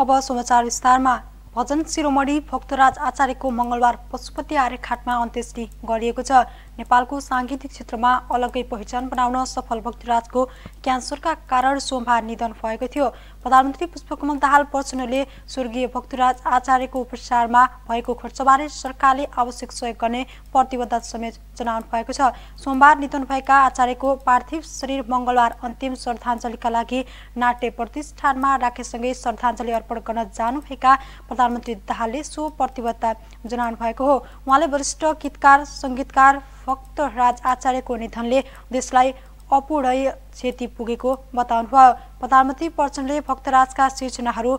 अब समाचार विस्तारमा भजन शिरोमणि भक्तराज आचार्यको मङ्गलबार पशुपति आर्यघाटमा अन्त्येष्टि गरिएको छ नेपालको साङ्गीतिक क्षेत्रमा अलग्गै पहिचान बनाउन सफल भक्तराजको क्यान्सरका कारण सोमबार निधन भएको थियो प्रधानमन्त्री पुष्पकमल दाहाल प्रचण्डले स्वर्गीय भक्तराज आचार्यको उपचारमा भएको खर्चबारे सरकारले आवश्यक सहयोग गर्ने प्रतिबद्धता समेत जनाउनु भएको छ सोमबार निधन भएका आचार्यको पार्थिव शरीर मङ्गलबार अन्तिम श्रद्धाञ्जलीका लागि नाट्य प्रतिष्ठानमा राखेसँगै श्रद्धाञ्जली अर्पण गर्न जानुभएका प्रधानमन्त्री दाहालले सो प्रतिबद्धता जनाउनु भएको हो उहाँले वरिष्ठ गीतकार सङ्गीतकार भक्तराज आचार्यको निधनले देशलाई अपूर्णीय क्षति पुगेको बताउनुभयो प्रधानमन्त्री प्रचण्डले भक्तराजका सूचनाहरू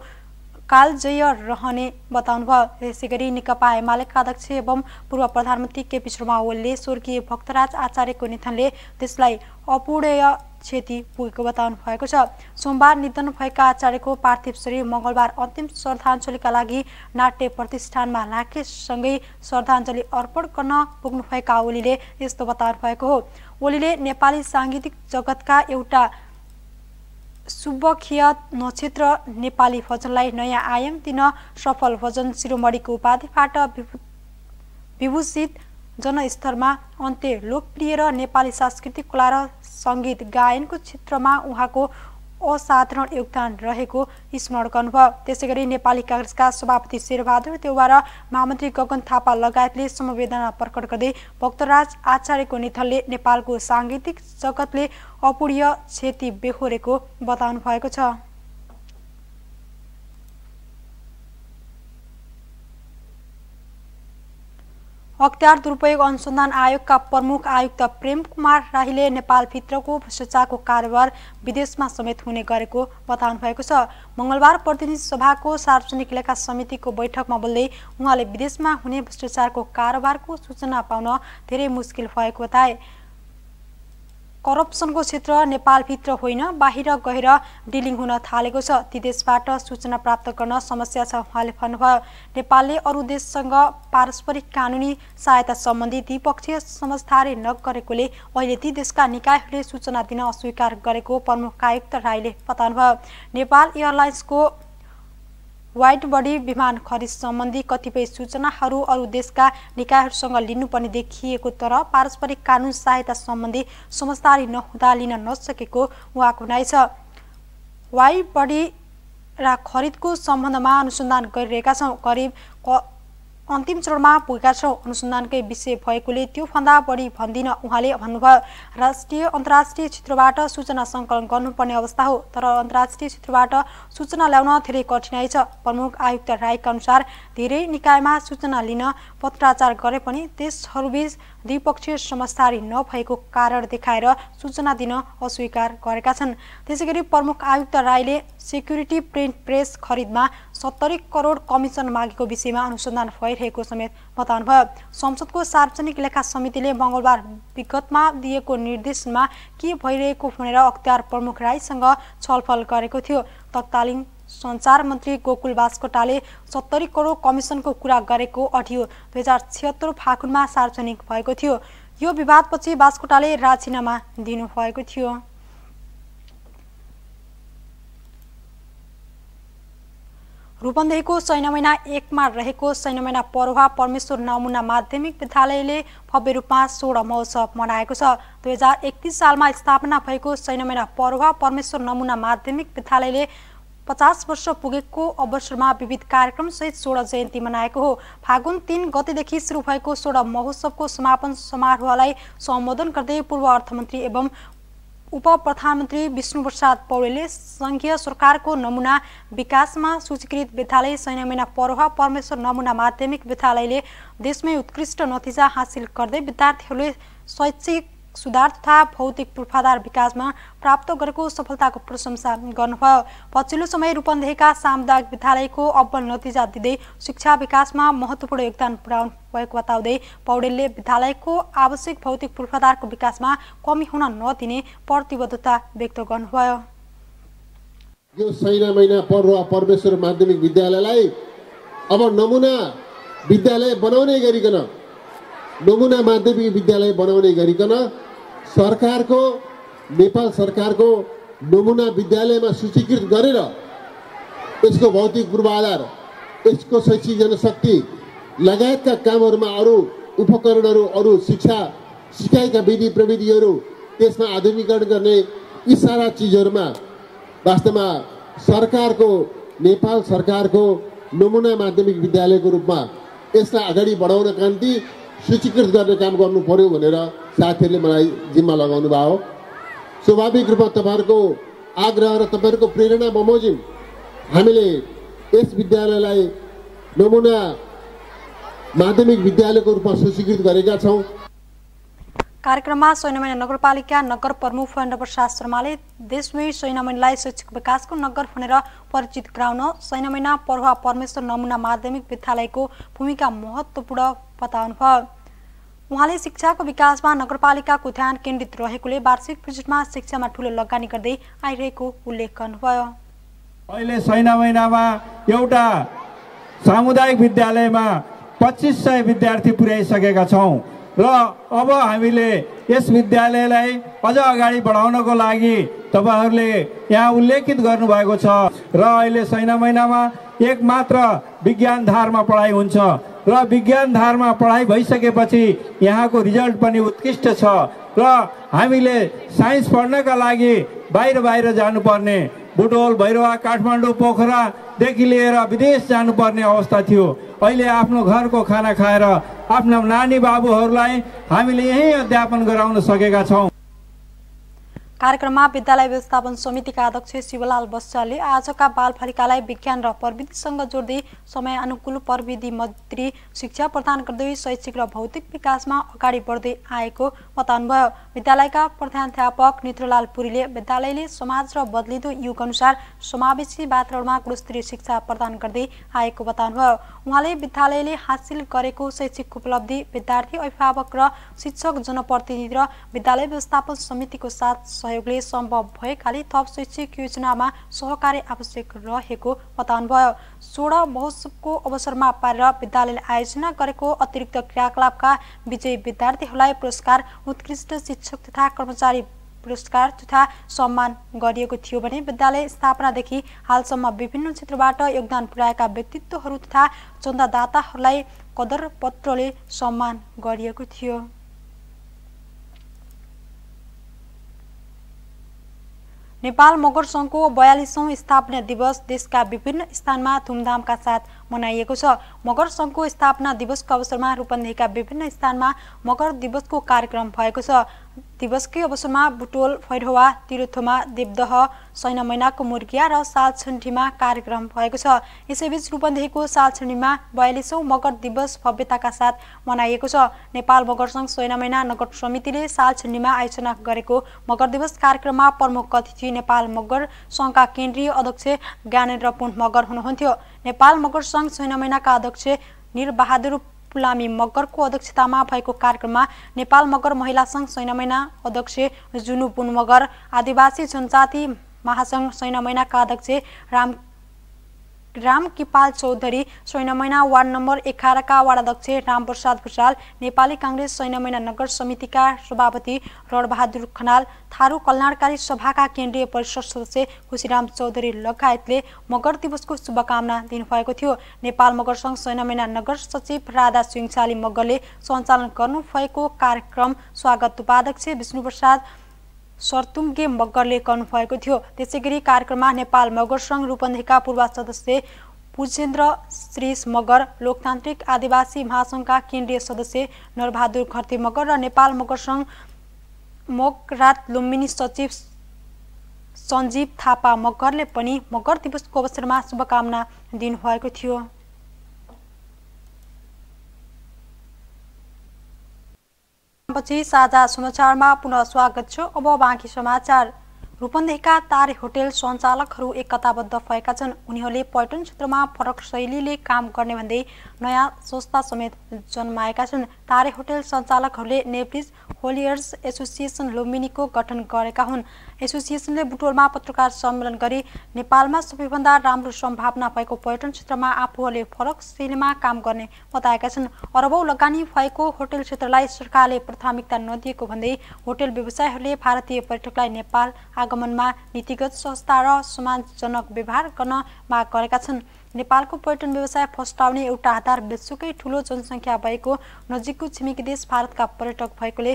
कालजय रहने बताउनुभयो यसै गरी नेकपा एमालेका अध्यक्ष एवं पूर्व प्रधानमन्त्री केपी शर्मा ओलीले स्वर्गीय भक्तराज आचार्यको निधनले त्यसलाई अपूर्णय क्षति पुगेको बताउनु भएको छ सोमबार निधन भएका आचार्यको पार्थिव शरीर मङ्गलबार अन्तिम श्रद्धाञ्जलीका लागि नाट्य प्रतिष्ठानमा राखेसँगै श्रद्धाञ्जली अर्पण गर्न पुग्नुभएका ओलीले यस्तो बताउनु भएको हो ओलीले नेपाली साङ्गीतिक जगतका एउटा सुबखीय नक्षत्र नेपाली भजनलाई नयाँ आयाम दिन सफल भजन शिरोमणिको उपाधिबाट विभूषित जनस्तरमा अन्त्य लोकप्रिय र नेपाली सांस्कृतिक कला र सङ्गीत गायनको क्षेत्रमा उहाँको असाधारण योगदान रहेको स्मरण गर्नुभयो त्यसै गरी नेपाली काङ्ग्रेसका सभापति शेरबहादुर देउवा र महामन्त्री गगन थापा लगायतले समवेदना प्रकट गर्दै भक्तराज आचार्यको निधनले नेपालको साङ्गीतिक जगतले अपूर्य क्षति बेहोरेको बताउनु भएको छ अख्तियार दुरुपयोग अनुसन्धान आयोगका प्रमुख आयुक्त प्रेम कुमार राईले नेपालभित्रको भ्रष्टाचारको कारोबार विदेशमा समेत हुने गरेको बताउनु भएको छ मङ्गलबार प्रतिनिधि सभाको सार्वजनिक लेखा समितिको बैठकमा बोल्दै उहाँले विदेशमा हुने भ्रष्टाचारको कारोबारको सूचना पाउन धेरै मुस्किल भएको बताए करप्सनको क्षेत्र नेपालभित्र होइन बाहिर गएर डिलिङ हुन थालेको छ ती देशबाट सूचना प्राप्त गर्न समस्या छ उहाँले भन्नुभयो नेपालले अरू देशसँग पारस्परिक कानुनी सहायता सम्बन्धी द्विपक्षीय समझदारी नगरेकोले अहिले ती देशका निकायहरूले सूचना दिन अस्वीकार गरेको प्रमुख आयुक्त राईले बताउनुभयो नेपाल एयरलाइन्सको वाइट बडी विमान खरिद सम्बन्धी कतिपय सूचनाहरू अरू देशका निकायहरूसँग लिनुपर्ने देखिएको तर पारस्परिक कानुन सहायता सम्बन्धी समझदारी नहुँदा लिन नसकेको उहाँको भनाइ छ वाइट बडी र खरिदको सम्बन्धमा अनुसन्धान गरिरहेका छौँ करिब अन्तिम चरणमा पुगेका छौँ अनुसन्धानकै विषय भएकोले त्योभन्दा बढी भन्दिन उहाँले भन्नुभयो राष्ट्रिय अन्तर्राष्ट्रिय क्षेत्रबाट सूचना सङ्कलन गर्नुपर्ने अवस्था हो तर अन्तर्राष्ट्रिय क्षेत्रबाट सूचना ल्याउन धेरै कठिनाइ छ प्रमुख आयुक्त राईका अनुसार धेरै निकायमा सूचना लिन पत्राचार गरे पनि देशहरूबीच द्विपक्षीय समझदारी नभएको कारण देखाएर सूचना दिन अस्वीकार गरेका छन् त्यसै गरी प्रमुख आयुक्त राईले सेक्युरिटी प्रिन्ट प्रेस खरिदमा सत्तरी करोड कमिसन मागेको विषयमा अनुसन्धान भइरहेको समेत बताउनुभयो संसदको सार्वजनिक लेखा समितिले मङ्गलबार विगतमा दिएको निर्देशमा के भइरहेको भनेर अख्तियार प्रमुख राईसँग छलफल गरेको थियो तत्कालीन सञ्चार मन्त्री गोकुल बास्कोटाले सत्तरी करोड कमिसनको कुरा गरेको अडियो दुई हजार छिहत्तर फागुनमा सार्वजनिक भएको थियो यो विवादपछि बास्कोटाले राजीनामा दिनुभएको थियो रूपन्देहीको सैन महिना एकमा रहेको सैन महिना परोहा परमेश्वर नमुना माध्यमिक विद्यालयले भव्य रूपमा सोह्र महोत्सव मनाएको छ दुई हजार एकतिस सालमा स्थापना भएको सैन महिना परोहा परमेश्वर नमुना माध्यमिक विद्यालयले पचास वर्ष पुगेको अवसरमा विविध कार्यक्रम सहित सोह्र जयन्ती मनाएको हो फागुन तिन गतिदेखि सुरु भएको सोह्र महोत्सवको समापन समारोहलाई सम्बोधन गर्दै पूर्व अर्थमन्त्री एवं उप प्रधानमन्त्री विष्णुप्रसाद पौडेलले सङ्घीय सरकारको नमुना विकासमा सूचीकृत विद्यालय सैना महिना परोहा परमेश्वर नमुना माध्यमिक विद्यालयले देशमै उत्कृष्ट नतिजा हासिल गर्दै विद्यार्थीहरूले शैक्षिक सुधार तथा भौतिक पूर्वाधार विकासमा प्राप्त गरेको सफलताको प्रशंसा गर्नुभयो पछिल्लो समय रूपन्देहीका सामुदायिक विद्यालयको अब्बल नतिजा दिँदै शिक्षा विकासमा महत्त्वपूर्ण योगदान पुर्याउनु भएको बताउँदै पौडेलले विद्यालयको आवश्यक भौतिक पूर्वाधारको विकासमा कमी हुन नदिने प्रतिबद्धता व्यक्त गर्नुभयो यो सैना महिना पर्व परमेश्वर माध्यमिक विद्यालयलाई अब नमुना विद्यालय बनाउने गरिकन नमुना माध्यमिक विद्यालय बनाउने गरिकन सरकारको नेपाल सरकारको नमुना विद्यालयमा सूचीकृत गरेर यसको भौतिक पूर्वाधार यसको शैक्षिक जनशक्ति लगायतका कामहरूमा अरू उपकरणहरू अरू शिक्षा सिकाइका विधि प्रविधिहरू त्यसमा आधुनिकरण गर्ने यी सारा चिजहरूमा वास्तवमा सरकारको नेपाल सरकारको नमुना माध्यमिक विद्यालयको रूपमा यसलाई अगाडि बढाउनका निम्ति सूचीकृत गर्ने काम गर्नु पर्यो भनेर साथीहरूले मलाई जिम्मा लगाउनु भयो स्वाभाविक रूपमा तपाईँहरूको आग्रह र तपाईँहरूको प्रेरणा बमोजिम हामीले यस विद्यालयलाई नमुना माध्यमिक विद्यालयको रूपमा सूचीकृत गरेका छौँ कार्यक्रममा सैनामैना नगरपालिका नगर प्रमुख फण्ड प्रसाद शर्माले देशमै सैनामैनालाई शैक्षिक विकासको नगर भनेर परिचित गराउन सैनामैना प्रभा परमेश्वर नमुना माध्यमिक विद्यालयको भूमिका महत्त्वपूर्ण बताउनुभयो उहाँले शिक्षाको विकासमा नगरपालिकाको ध्यान केन्द्रित रहेकोले वार्षिक बजेटमा शिक्षामा ठुलो लगानी गर्दै आइरहेको उल्लेख गर्नुभयो अहिले सैना महिनामा एउटा सामुदायिक विद्यालयमा पच्चिस सय विद्यार्थी पुर्याइसकेका छौँ र अब हामीले यस विद्यालयलाई अझ अगाडि बढाउनको लागि तपाईँहरूले यहाँ उल्लेखित गर्नुभएको छ र अहिले सैना महिनामा एक मात्र विज्ञान धारमा पढाइ हुन्छ र विज्ञान धारमा पढाइ भइसकेपछि यहाँको रिजल्ट पनि उत्कृष्ट छ र हामीले साइन्स पढ्नका लागि बाहिर बाहिर जानुपर्ने बुटोल भैरवा काठमाडौँ पोखरादेखि लिएर विदेश जानुपर्ने अवस्था थियो अहिले आफ्नो घरको खाना खाएर आफ्ना नानी बाबुहरूलाई हामीले यहीँ अध्यापन गराउन सकेका छौँ कार्यक्रममा विद्यालय व्यवस्थापन समितिका अध्यक्ष शिवलाल बस्चालले आजका बालबालिकालाई विज्ञान र प्रविधिसँग जोड्दै समयानुकूल प्रविधि मन्त्री शिक्षा प्रदान गर्दै शैक्षिक र भौतिक विकासमा अगाडि बढ्दै आएको बताउनुभयो विद्यालयका प्रधानध्यापक नेत्रलाल पुरीले विद्यालयले समाज र बदलिँदो अनुसार समावेशी वातावरणमा गुणस्तरीय शिक्षा प्रदान गर्दै आएको बताउनुभयो उहाँले विद्यालयले हासिल गरेको शैक्षिक उपलब्धि विद्यार्थी अभिभावक र शिक्षक जनप्रतिनिधि र विद्यालय व्यवस्थापन समितिको साथ सहयोगले सम्भव भएकाले थप शैक्षिक योजनामा सहकारी आवश्यक रहेको बताउनुभयो सोह्र महोत्सवको अवसरमा पारेर विद्यालयले आयोजना गरेको अतिरिक्त क्रियाकलापका विजयी विद्यार्थीहरूलाई पुरस्कार उत्कृष्ट शिक्षक तथा कर्मचारी पुरस्कार तथा सम्मान गरिएको थियो भने विद्यालय स्थापनादेखि हालसम्म विभिन्न क्षेत्रबाट योगदान पुर्याएका व्यक्तित्वहरू तथा चन्दादाताहरूलाई कदरपत्रले सम्मान गरिएको थियो नेपाल मगर सङ्घको बयालिसौँ स्थापना दिवस देशका विभिन्न स्थानमा धुमधामका साथ मनाइएको छ मगर सङ्घको स्थापना दिवसको अवसरमा रूपन्देहीका विभिन्न स्थानमा मगर दिवसको कार्यक्रम भएको छ दिवसकै अवसरमा बुटोल फैढोवा तिरुथोमा देवदह सैना मैनाको मुर्गिया र सालछण्डीमा कार्यक्रम भएको छ यसैबीच रूपन्देहीको सालछन्ठीमा बयालिसौँ मगर दिवस भव्यताका साथ मनाइएको छ नेपाल मगर सङ्घ सैन मैना नगर समितिले सालछन्डीमा आयोजना गरेको मगर दिवस कार्यक्रममा प्रमुख अतिथि नेपाल मगर सङ्घका केन्द्रीय अध्यक्ष ज्ञानेन्द्र पुन मगर हुनुहुन्थ्यो नेपाल मगर सङ्घ सैन मैनाका अध्यक्ष निरबहादुर पुलामी मगरको अध्यक्षतामा भएको कार्यक्रममा नेपाल मगर महिला सङ्घ महिना अध्यक्ष जुनु पुन मगर आदिवासी जनजाति महासङ्घ महिनाका अध्यक्ष राम राम किपाल चौधरी सैन महिना वार्ड नम्बर एघारका अध्यक्ष रामप्रसाद भुषाल नेपाली काङ्ग्रेस सैन महिना नगर समितिका सभापति रणबहादुर खनाल थारू कल्याणकारी सभाका केन्द्रीय परिषद सदस्य खुसीराम चौधरी लगायतले मगर दिवसको शुभकामना दिनुभएको थियो नेपाल मगर सङ्घ सैन महिना नगर सचिव राधा सिंहशाली मगरले सञ्चालन गर्नुभएको कार्यक्रम स्वागत उपाध्यक्ष विष्णुप्रसाद सर्तुङ्गे मगरले गर्नुभएको थियो त्यसै गरी कार्यक्रममा नेपाल मगर सङ्घ रूपन्देहीका पूर्व सदस्य पुजेन्द्र श्रीष मगर लोकतान्त्रिक आदिवासी महासङ्घका केन्द्रीय सदस्य नरबहादुर खर्ती मगर र नेपाल मगर सङ्घ मोगरात लुम्बिनी सचिव सञ्जीव थापा मगरले पनि मगर दिवसको अवसरमा शुभकामना दिनुभएको थियो पछि साझा समाचारमा पुनः स्वागत छ अब बाँकी समाचार रूपन्देहीका तारे होटेल सञ्चालकहरू एकताबद्ध भएका छन् उनीहरूले पर्यटन क्षेत्रमा फरक शैलीले काम गर्ने भन्दै नयाँ संस्था समेत जन्माएका छन् तारे होटेल सञ्चालकहरूले नेब्रिज होलियर्स एसोसिएसन लुम्बिनीको गठन गरेका हुन् एसोसिएसनले बुटोलमा पत्रकार सम्मेलन गरी नेपालमा सबैभन्दा राम्रो सम्भावना भएको पर्यटन क्षेत्रमा आफूहरूले फरक शैलीमा काम गर्ने बताएका छन् अरबौँ लगानी भएको होटेल क्षेत्रलाई सरकारले प्राथमिकता नदिएको भन्दै होटेल व्यवसायहरूले भारतीय पर्यटकलाई नेपाल आगमनमा नीतिगत संस्था र समाजजनक व्यवहार गर्न माग गरेका छन् नेपालको पर्यटन व्यवसाय फस्टाउने एउटा आधार विश्वकै ठुलो जनसङ्ख्या भएको नजिकको छिमेकी देश भारतका पर्यटक भएकोले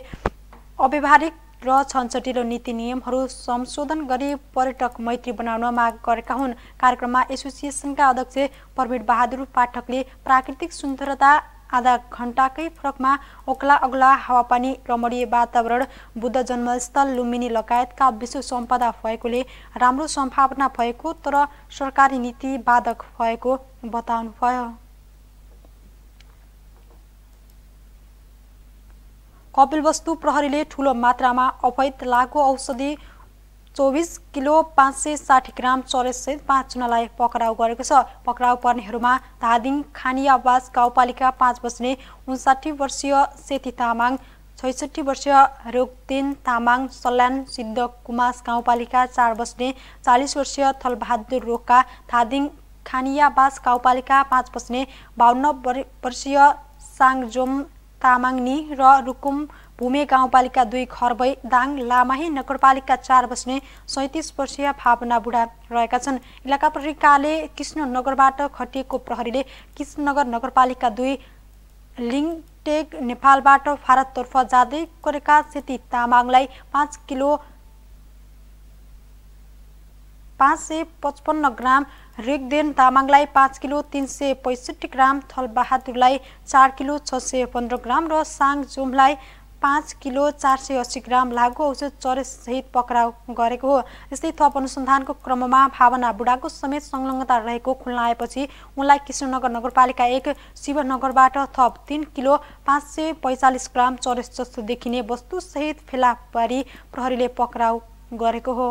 अव्यवहारिक र छन्चटिलो नीति नियमहरू संशोधन गरी पर्यटक मैत्री बनाउन माग गरेका हुन् कार्यक्रममा एसोसिएसनका अध्यक्ष प्रवीण बहादुर पाठकले प्राकृतिक सुन्दरता आधा घण्टाकै फरकमा ओक्ला अग्ला हावापानी रमणीय वातावरण बुद्ध जन्मस्थल लुम्बिनी लगायतका विश्व सम्पदा भएकोले राम्रो सम्भावना भएको तर सरकारी नीति बाधक भएको बताउनुभयो कपिलवस्तु प्रहरीले ठुलो मात्रामा अवैध लागु औषधि चौबिस किलो पाँच सय साठी ग्राम चरेससहित पाँचजनालाई पक्राउ गरेको छ पक्राउ पर्नेहरूमा धादिङ खानी गाउँपालिका पाँच बस्ने उन्साठी वर्षीय सेती तामाङ छैसठी वर्षीय रोगदेन तामाङ सल्यान सिद्ध कुमास गाउँपालिका चार बस्ने चालिस वर्षीय थलबहादुर रोका धादिङ खानियाबास गाउँपालिका पाँच बस्ने बाहन्न वर्षीय साङजोम तामाङनी र रुकुम भूमे गाउँपालिका दुई खर्बै दाङ लामाही नगरपालिका चार बस्ने सैतिस वर्षीय भावना बुढा रहेका छन् इलाका प्रहरीकाले कृष्णनगरबाट खटिएको प्रहरीले कृष्णनगर नगरपालिका दुई लिङटेक नेपालबाट भारततर्फ जाँदै गरेका सेती तामाङलाई पाँच किलो पाँच सय पचपन्न ग्राम रेगदेन तामाङलाई पाँच किलो तिन सय पैँसठी ग्राम थलबहादुरलाई चार किलो छ सय पन्ध्र ग्राम र साङ जुमलाई पाँच किलो चार सय अस्सी ग्राम लागु औषध चरेसहित पक्राउ गरेको हो यस्तै थप अनुसन्धानको क्रममा भावना बुढाको समेत संलग्नता रहेको खुल्न आएपछि उनलाई कृष्णनगर नगरपालिका एक शिवनगरबाट थप तिन किलो पाँच सय पैँचालिस ग्राम चरेस जस्तो देखिने वस्तुसहित फेला पारी प्रहरीले पक्राउ गरेको हो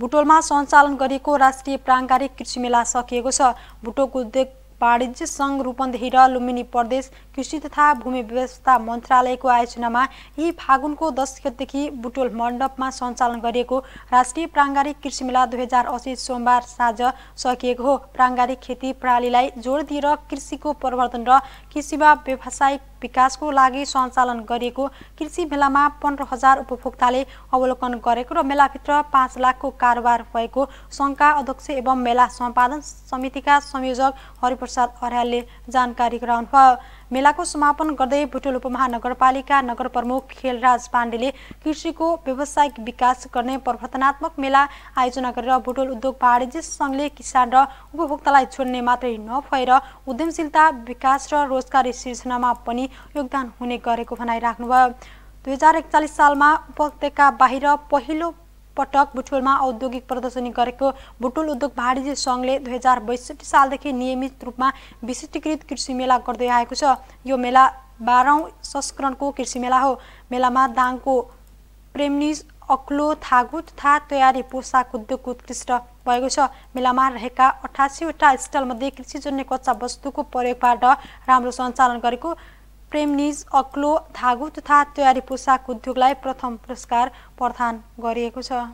भुटोलमा सञ्चालन गरिएको राष्ट्रिय प्राङ्गारिक कृषि मेला सकिएको छ भुटोलको उद्योग वाणिज्य सङ्घ रूपन्देही र लुम्बिनी प्रदेश कृषि तथा भूमि व्यवस्था मन्त्रालयको आयोजनामा यी फागुनको दस गतेदेखि बुटोल मण्डपमा सञ्चालन गरिएको राष्ट्रिय प्राङ्गारिक कृषि मेला दुई हजार असी सोमबार साँझ सकिएको हो प्राङ्गारिक खेती प्रणालीलाई जोड दिएर कृषिको परिवर्तन र कृषिमा व्यवसायिक विकासको लागि सञ्चालन गरिएको कृषि मेलामा पन्ध्र हजार उपभोक्ताले अवलोकन गरेको र मेलाभित्र पाँच लाखको कारोबार भएको सङ्घका अध्यक्ष एवं मेला सम्पादन समितिका संयोजक हरिप्रसाद अर्यालले जानकारी गराउनुभयो मेलाको समापन गर्दै भुटुल उपमहानगरपालिका नगर प्रमुख खेलराज पाण्डेले कृषिको व्यावसायिक विकास गर्ने प्रवर्तनात्मक मेला आयोजना गरेर भुटुल उद्योग वाणिज्य सङ्घले किसान र उपभोक्तालाई छोड्ने मात्रै नभएर उद्यमशीलता विकास र रोजगारी सिर्जनामा पनि योगदान हुने गरेको भनाइ राख्नुभयो दुई हजार एकचालिस सालमा उपत्यका बाहिर पहिलो पटक बुटुलमा औद्योगिक प्रदर्शनी गरेको बुटुल उद्योग वाणिज्य सङ्घले दुई हजार बैसठी सालदेखि नियमित रूपमा विशिष्टीकृत कृषि मेला गर्दै आएको छ यो मेला बाह्रौँ संस्करणको कृषि मेला हो मेलामा दाङको प्रेमनिज अक्लो थागु तथा तयारी पोसाक उद्योगको उत्कृष्ट भएको छ मेलामा रहेका अठासीवटा स्टलमध्ये कृषिजन्य कच्चा वस्तुको प्रयोगबाट राम्रो सञ्चालन गरेको प्रेमनिज अक्लो धागो तथा तयारी पोसाक उद्योगलाई प्रथम पुरस्कार प्रदान गरिएको छ